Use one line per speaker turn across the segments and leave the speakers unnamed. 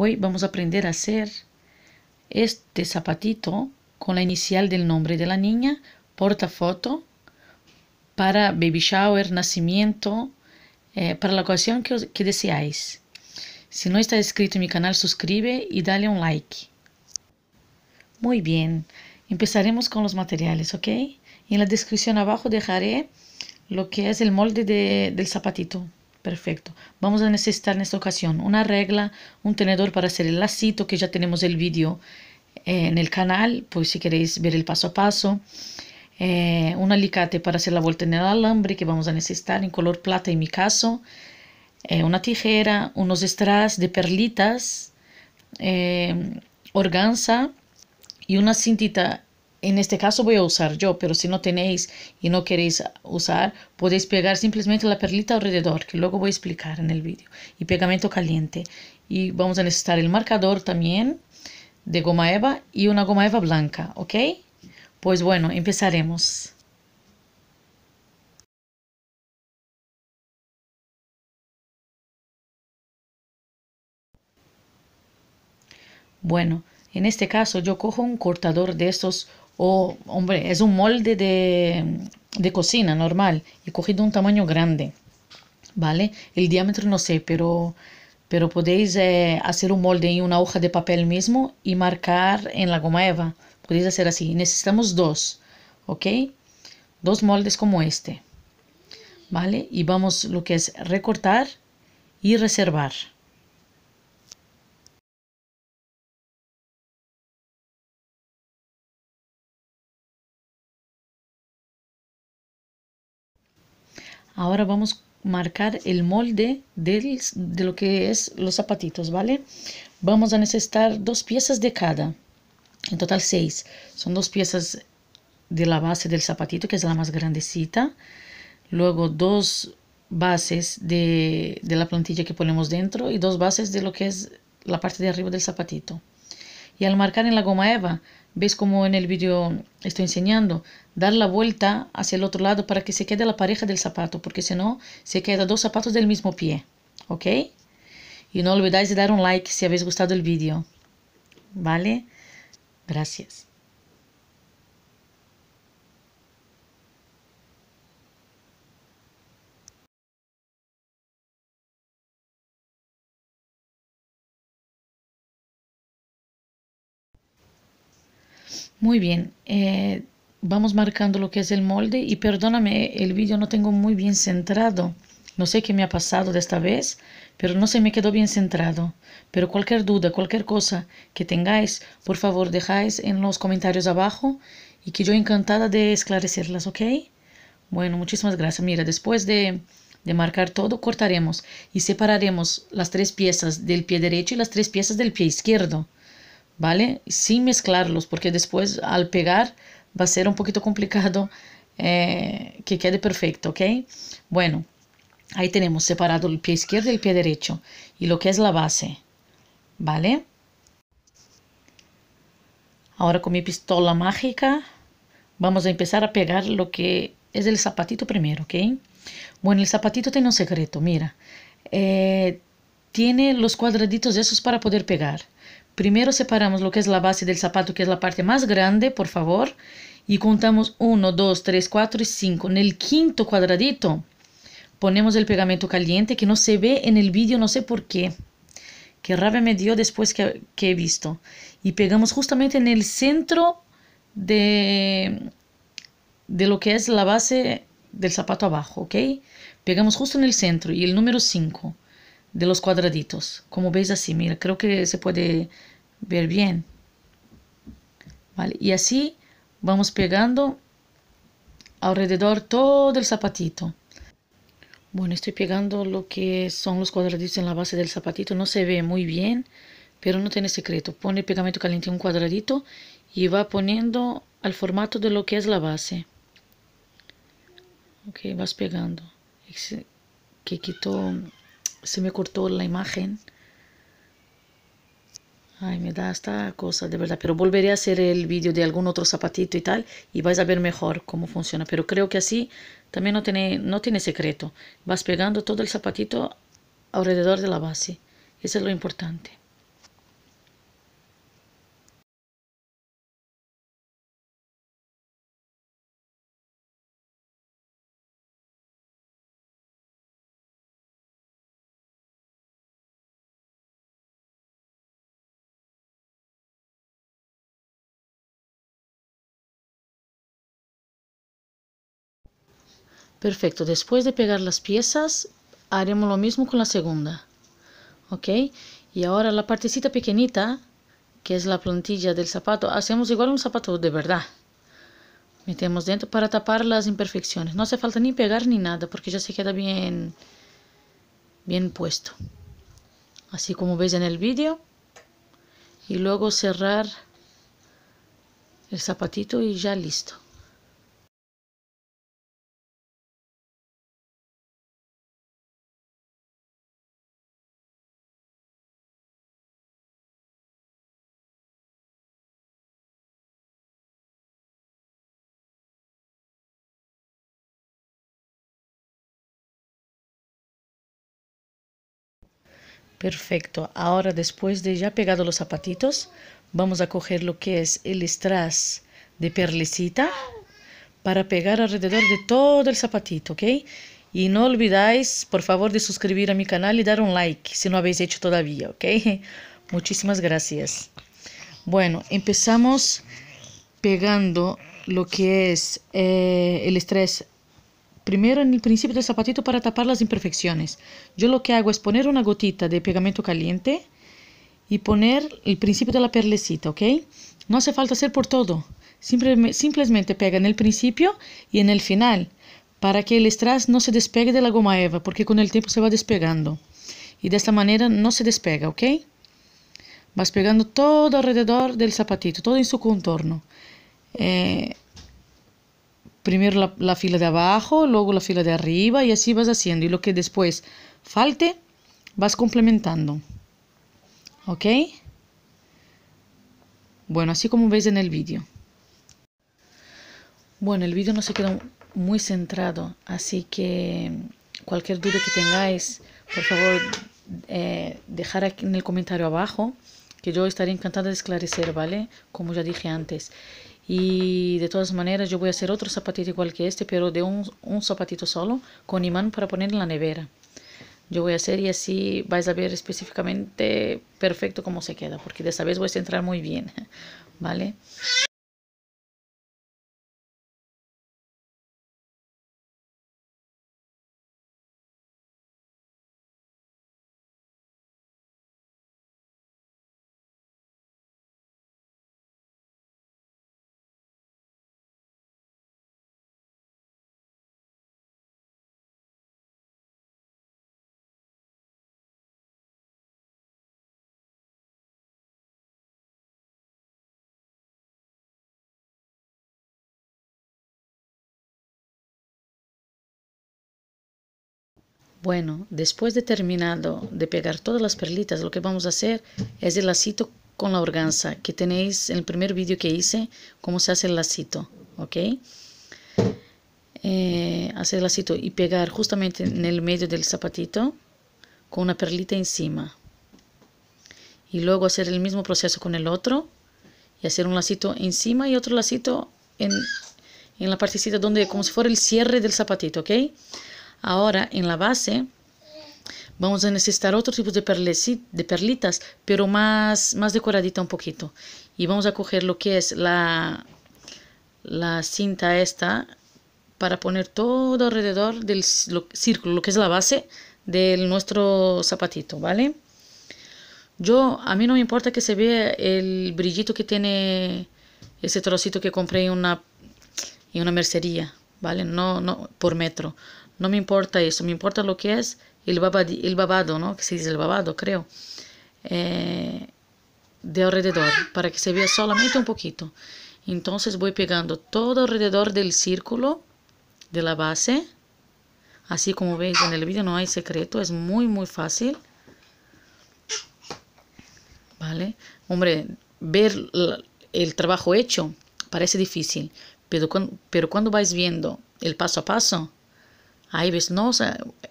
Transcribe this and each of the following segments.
Hoy vamos a aprender a hacer este zapatito con la inicial del nombre de la niña, portafoto, para baby shower, nacimiento, eh, para la ocasión que, deseáis. Si no está inscrito en mi canal, suscribe y dale un like. Muy bien, empezaremos con los materiales, ¿ok? En la descripción abajo dejaré lo que es el molde del zapatito. Perfecto. Vamos a necesitar en esta ocasión una regla, un tenedor para hacer el lacito, que ya tenemos el vídeo eh, en el canal, pues si queréis ver el paso a paso. Eh, un alicate para hacer la vuelta en el alambre que vamos a necesitar en color plata en mi caso. Eh, una tijera, unos strass de perlitas, organza y una cintita en este caso voy a usar yo, pero si no tenéis y no queréis usar, podéis pegar simplemente la perlita alrededor, que luego voy a explicar en el vídeo, y pegamento caliente. Y vamos a necesitar el marcador también de goma eva y una goma eva blanca, ¿ok? Pues bueno, empezaremos. Bueno, en este caso yo cojo un cortador de estos o, hombre, es un molde de, de cocina normal. y cogido un tamaño grande, ¿vale? El diámetro no sé, pero pero podéis eh, hacer un molde en una hoja de papel mismo y marcar en la goma eva. Podéis hacer así. Necesitamos dos, ¿ok? Dos moldes como este, ¿vale? Y vamos lo que es recortar y reservar. Ahora vamos a marcar el molde de lo que es los zapatitos, ¿vale? Vamos a necesitar dos piezas de cada, en total seis. Son dos piezas de la base del zapatito, que es la más grandecita. Luego dos bases de, de, la plantilla que ponemos dentro y dos bases de lo que es la parte de arriba del zapatito. Y al marcar en la goma eva, Ves cómo en el vídeo estoy enseñando? Dar la vuelta hacia el otro lado para que se quede la pareja del zapato, porque si no, se quedan dos zapatos del mismo pie. ¿Ok? Y no olvidáis de dar un like si habéis gustado el vídeo. ¿Vale? Gracias. Muy bien, eh, vamos marcando lo que es el molde y perdóname, el vídeo no tengo muy bien centrado. No sé qué me ha pasado de esta vez, pero no se me quedó bien centrado. Pero cualquier duda, cualquier cosa que tengáis, por favor dejáis en los comentarios abajo y que yo encantada de esclarecerlas, ¿ok? Bueno, muchísimas gracias. Mira, después de, de marcar todo, cortaremos y separaremos las tres piezas del pie derecho y las tres piezas del pie izquierdo. ¿vale? Sin mezclarlos, porque después al pegar va a ser un poquito complicado eh, que quede perfecto, ¿ok? Bueno, ahí tenemos separado el pie izquierdo y el pie derecho y lo que es la base, ¿vale? Ahora con mi pistola mágica vamos a empezar a pegar lo que es el zapatito primero, ¿ok? Bueno, el zapatito tiene un secreto, mira. Eh, tiene los cuadraditos esos para poder pegar. Primero separamos lo que es la base del zapato, que es la parte más grande, por favor, y contamos 1, 2, 3, 4 y 5. En el quinto cuadradito ponemos el pegamento caliente que no se ve en el vídeo, no sé por qué. Qué rabia me dio después que, he visto. Y pegamos justamente en el centro de, de lo que es la base del zapato abajo, ¿ok? Pegamos justo en el centro y el número 5 de los cuadraditos. Como veis así, mira, creo que se puede Ver bien. ¿Vale? Y así vamos pegando alrededor todo el zapatito. Bueno, estoy pegando lo que son los cuadraditos en la base del zapatito. No se ve muy bien, pero no tiene secreto. Pone pegamento caliente en un cuadradito y va poniendo al formato de lo que es la base. Ok, vas pegando. Que quitó, se me cortó la imagen. Ay, me da esta cosa, de verdad. Pero volveré a hacer el vídeo de algún otro zapatito y tal. Y vais a ver mejor cómo funciona. Pero creo que así también no tiene, no tiene secreto. Vas pegando todo el zapatito alrededor de la base. Eso es lo importante. Perfecto, después de pegar las piezas, haremos lo mismo con la segunda. ¿Ok? Y ahora la partecita pequeñita, que es la plantilla del zapato, hacemos igual un zapato de verdad. Metemos dentro para tapar las imperfecciones. No hace falta ni pegar ni nada, porque ya se queda bien, bien puesto. Así como veis en el vídeo. Y luego cerrar el zapatito y ya listo. Perfecto. Ahora después de ya pegado los zapatitos, vamos a coger lo que es el strass de perlicita para pegar alrededor de todo el zapatito, ¿ok? Y no olvidáis, por favor, de suscribir a mi canal y dar un like si no habéis hecho todavía, ¿ok? Muchísimas gracias. Bueno, empezamos pegando lo que es eh, el estrés primero en el principio del zapatito para tapar las imperfecciones. Yo lo que hago es poner una gotita de pegamento caliente y poner el principio de la perlecita, ¿ok? No hace falta hacer por todo. simplemente pega en el principio y en el final para que el strass no se despegue de la goma eva, porque con el tiempo se va despegando. Y de esta manera no se despega, ¿ok? Vas pegando todo alrededor del zapatito, todo en su contorno. Eh, primero la, fila de abajo, luego la fila de arriba y así vas haciendo. Y lo que después falte, vas complementando. ¿Ok? Bueno, así como veis en el vídeo. Bueno, el vídeo no se quedó muy centrado, así que cualquier duda que tengáis, por favor, eh, dejar aquí en el comentario abajo, que yo estaría encantada de esclarecer, ¿vale? Como ya dije antes y de todas maneras yo voy a hacer otro zapatito igual que este pero de un, zapatito solo con imán para poner en la nevera yo voy a hacer y así vais a ver específicamente perfecto cómo se queda porque de esta vez voy a centrar muy bien vale Bueno, después de terminado de pegar todas las perlitas, lo que vamos a hacer es el lacito con la organza, que tenéis en el primer vídeo que hice, cómo se hace el lacito, ¿ok? Eh, hacer el lacito y pegar justamente en el medio del zapatito con una perlita encima. Y luego hacer el mismo proceso con el otro y hacer un lacito encima y otro lacito en, en la partecita donde, como si fuera el cierre del zapatito, ¿ok? Ahora, en la base, vamos a necesitar otro tipo de, de perlitas, pero más, más decoradita un poquito. Y vamos a coger lo que es la, la cinta esta para poner todo alrededor del círculo, lo que es la base de nuestro zapatito, ¿vale? Yo, a mí no me importa que se vea el brillito que tiene ese trocito que compré en una, en una mercería, ¿vale? No, no, por metro. No me importa eso, me importa lo que es el, el babado, ¿no? Que se dice el babado, creo. Eh, de alrededor, para que se vea solamente un poquito. Entonces voy pegando todo alrededor del círculo de la base. Así como veis en el vídeo no hay secreto, es muy muy fácil. ¿Vale? Hombre, ver el trabajo hecho parece difícil, pero, pero cuando vais viendo el paso a paso, Ahí ves, no,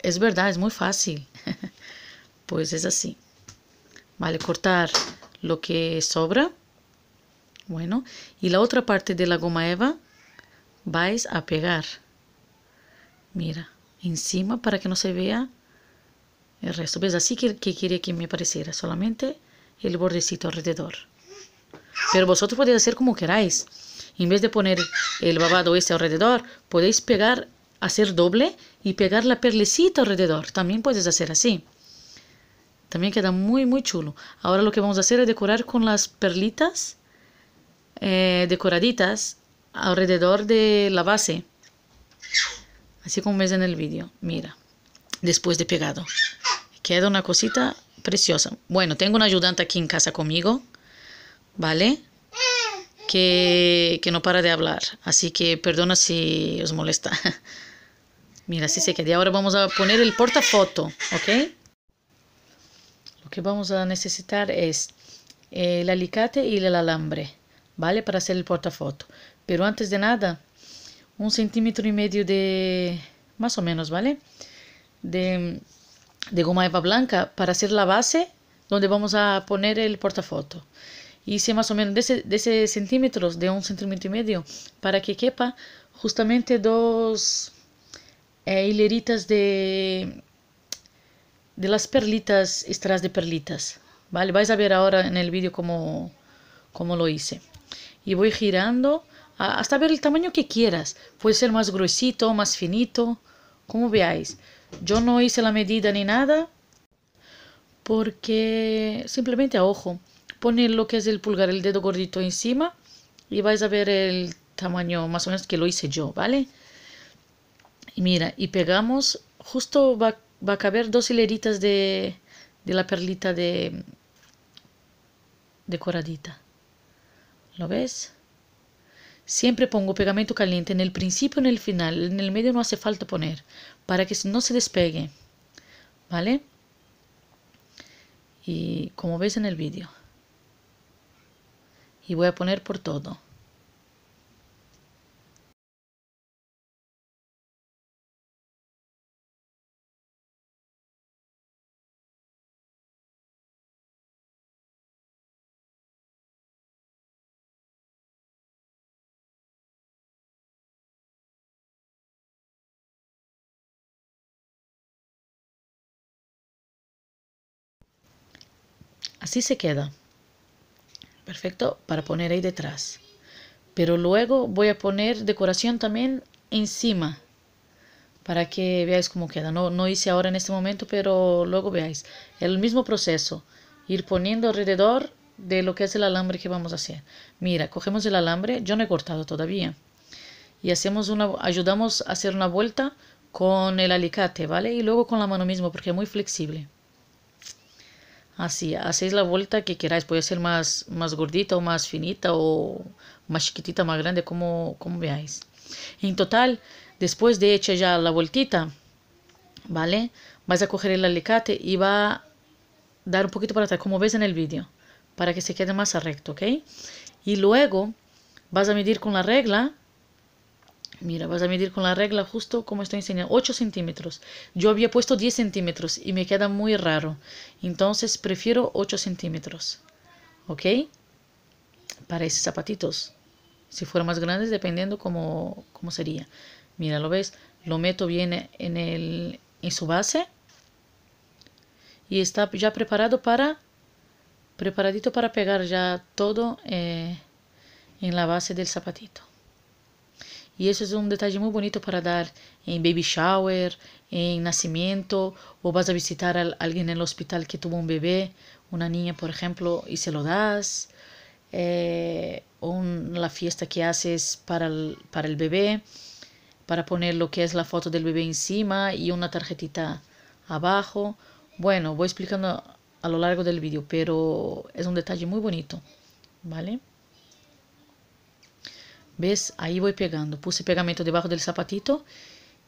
es verdad, es muy fácil. pues es así. Vale, cortar lo que sobra. Bueno, y la otra parte de la goma eva vais a pegar. Mira, encima para que no se vea el resto. ¿Ves? Así que, que quería que me pareciera, solamente el bordecito alrededor. Pero vosotros podéis hacer como queráis. En vez de poner el babado este alrededor, podéis pegar hacer doble y pegar la perlecita alrededor. También puedes hacer así. También queda muy, muy chulo. Ahora lo que vamos a hacer es decorar con las perlitas eh, decoraditas alrededor de la base. Así como ves en el vídeo. Mira, después de pegado. Queda una cosita preciosa. Bueno, tengo una ayudante aquí en casa conmigo. ¿Vale? que, que no para de hablar. Así que perdona si os molesta. Mira, así se queda. Y ahora vamos a poner el portafoto, ¿ok? Lo que vamos a necesitar es eh, el alicate y el alambre, ¿vale? Para hacer el portafoto. Pero antes de nada, un centímetro y medio de, más o menos, ¿vale? De, de goma eva blanca para hacer la base donde vamos a poner el portafoto hice más o menos ese centímetros, de un centímetro y medio, para que quepa justamente dos eh, hileritas de, de las perlitas, extras de perlitas. ¿vale? Vais a ver ahora en el vídeo cómo, cómo lo hice. Y voy girando hasta ver el tamaño que quieras. Puede ser más gruesito, más finito, como veáis. Yo no hice la medida ni nada porque simplemente a ojo poner lo que es el pulgar, el dedo gordito encima y vais a ver el tamaño más o menos que lo hice yo, ¿vale? Y mira, y pegamos, justo va, a caber dos hileritas de, de la perlita de decoradita. ¿Lo ves? Siempre pongo pegamento caliente en el principio, en el final, en el medio no hace falta poner, para que no se despegue, ¿vale? Y como ves en el vídeo y voy a poner por todo. Así se queda perfecto, para poner ahí detrás. Pero luego voy a poner decoración también encima para que veáis cómo queda. No, no hice ahora en este momento, pero luego veáis. El mismo proceso, ir poniendo alrededor de lo que es el alambre que vamos a hacer. Mira, cogemos el alambre, yo no he cortado todavía, y hacemos una, ayudamos a hacer una vuelta con el alicate, ¿vale? Y luego con la mano mismo, porque es muy flexible. Así, hacéis la vuelta que queráis. Puede ser más, más gordita o más finita o más chiquitita, más grande, como, como veáis. En total, después de hecha ya la vueltita, ¿vale? Vas a coger el alicate y va a dar un poquito para atrás, como ves en el vídeo, para que se quede más recto, ¿ok? Y luego vas a medir con la regla Mira, vas a medir con la regla justo como estoy enseñando, 8 centímetros. Yo había puesto 10 centímetros y me queda muy raro. Entonces prefiero 8 centímetros. ¿Ok? Para esos zapatitos. Si fueran más grandes, dependiendo cómo, cómo, sería. Mira, ¿lo ves? Lo meto bien en, el, en su base. Y está ya preparado para... Preparadito para pegar ya todo eh, en la base del zapatito. Y eso es un detalle muy bonito para dar en baby shower, en nacimiento, o vas a visitar a alguien en el hospital que tuvo un bebé, una niña, por ejemplo, y se lo das. Eh, o la fiesta que haces para el, para el bebé, para poner lo que es la foto del bebé encima y una tarjetita abajo. Bueno, voy explicando a lo largo del vídeo, pero es un detalle muy bonito, ¿vale? ¿Ves? Ahí voy pegando. Puse pegamento debajo del zapatito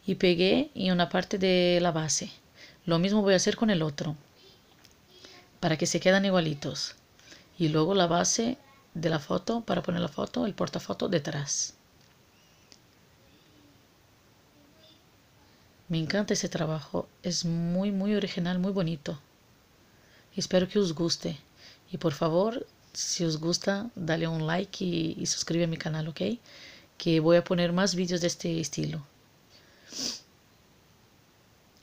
y pegué en una parte de la base. Lo mismo voy a hacer con el otro. Para que se quedan igualitos. Y luego la base de la foto, para poner la foto, el portafoto detrás. Me encanta ese trabajo. Es muy, muy original, muy bonito. Espero que os guste. Y por favor, si os gusta, dale un like y, suscríbete suscribe a mi canal, ¿ok? Que voy a poner más vídeos de este estilo.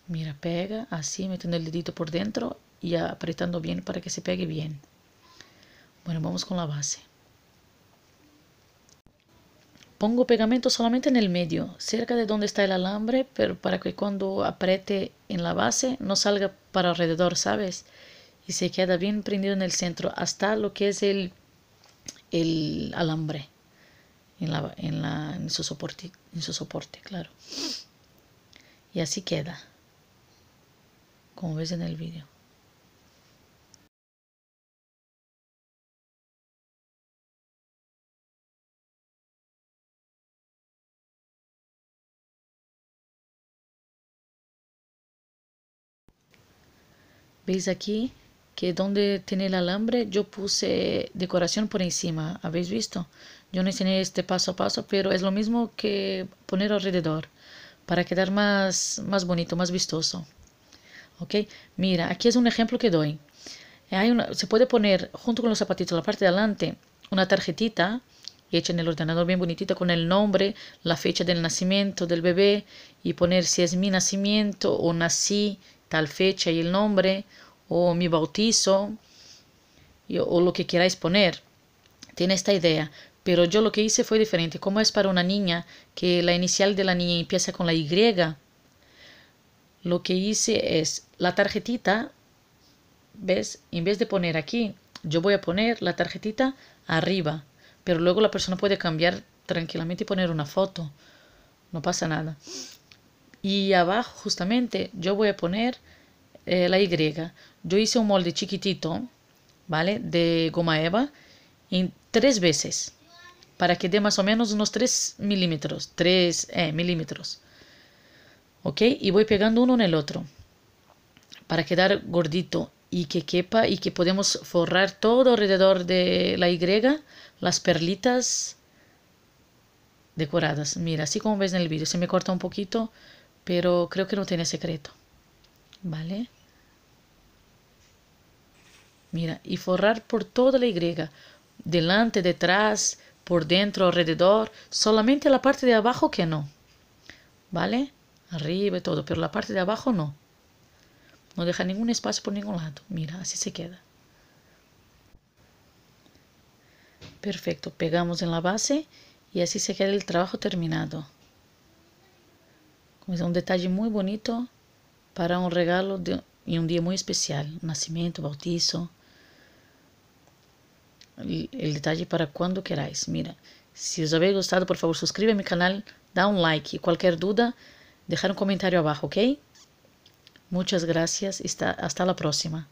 Mira, pega así, metiendo el dedito por dentro y apretando bien para que se pegue bien. Bueno, vamos con la base. Pongo pegamento solamente en el medio, cerca de donde está el alambre, pero para que cuando apriete en la base no salga para alrededor, ¿sabes? y se queda bien prendido en el centro hasta lo que es el, el alambre en, la, en, la, en, su soporte, en su soporte, claro. Y así queda, como ves en el vídeo. ¿Veis aquí que donde tiene el alambre yo puse decoración por encima, ¿habéis visto? Yo no enseñé este paso a paso, pero es lo mismo que poner alrededor para quedar más, más bonito, más vistoso. ¿Ok? Mira, aquí es un ejemplo que doy. se puede poner junto con los zapatitos, la parte de adelante, una tarjetita hecha en el ordenador bien bonitita con el nombre, la fecha del nacimiento del bebé y poner si es mi nacimiento o nací tal fecha y el nombre o mi bautizo o lo que queráis poner. Tiene esta idea. Pero yo lo que hice fue diferente. Como es para una niña que la inicial de la niña empieza con la Y, lo que hice es la tarjetita, ¿ves? En vez de poner aquí, yo voy a poner la tarjetita arriba. Pero luego la persona puede cambiar tranquilamente y poner una foto. No pasa nada. Y abajo justamente yo voy a poner eh, la Y. Yo hice un molde chiquitito, ¿vale? De goma eva en tres veces para que dé más o menos unos 3 milímetros, 3 eh, milímetros. ¿Ok? Y voy pegando uno en el otro para quedar gordito y que quepa y que podemos forrar todo alrededor de la Y, las perlitas decoradas. Mira, así como ves en el vídeo, se me corta un poquito, pero creo que no tiene secreto. ¿Vale? Mira, y forrar por toda la Y, delante, detrás, por dentro, alrededor, solamente la parte de abajo que no. ¿Vale? Arriba y todo, pero la parte de abajo no. No deja ningún espacio por ningún lado. Mira, así se queda. Perfecto, pegamos en la base y así se queda el trabajo terminado. Es un detalle muy bonito para un regalo y un día muy especial, nacimiento, bautizo. o detalhe para quando querais. Mira, se os habéis gostado por favor, suscríbete a meu canal, dá um like e qualquer dúvida deixar um comentário abaixo, ¿ok? Muchas gracias. está, hasta la próxima.